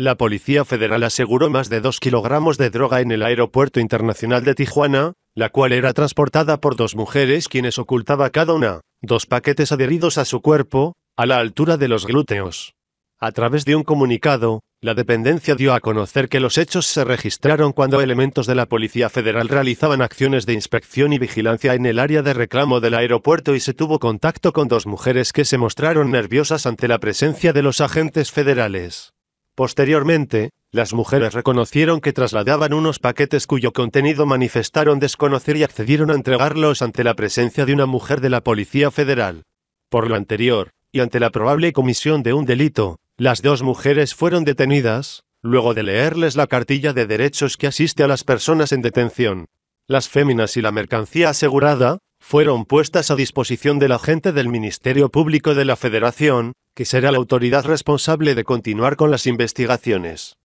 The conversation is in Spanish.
La Policía Federal aseguró más de 2 kilogramos de droga en el Aeropuerto Internacional de Tijuana, la cual era transportada por dos mujeres quienes ocultaba cada una dos paquetes adheridos a su cuerpo, a la altura de los glúteos. A través de un comunicado, la dependencia dio a conocer que los hechos se registraron cuando elementos de la Policía Federal realizaban acciones de inspección y vigilancia en el área de reclamo del aeropuerto y se tuvo contacto con dos mujeres que se mostraron nerviosas ante la presencia de los agentes federales. Posteriormente, las mujeres reconocieron que trasladaban unos paquetes cuyo contenido manifestaron desconocer y accedieron a entregarlos ante la presencia de una mujer de la Policía Federal. Por lo anterior, y ante la probable comisión de un delito, las dos mujeres fueron detenidas, luego de leerles la cartilla de derechos que asiste a las personas en detención. Las féminas y la mercancía asegurada, fueron puestas a disposición del agente del Ministerio Público de la Federación, que será la autoridad responsable de continuar con las investigaciones.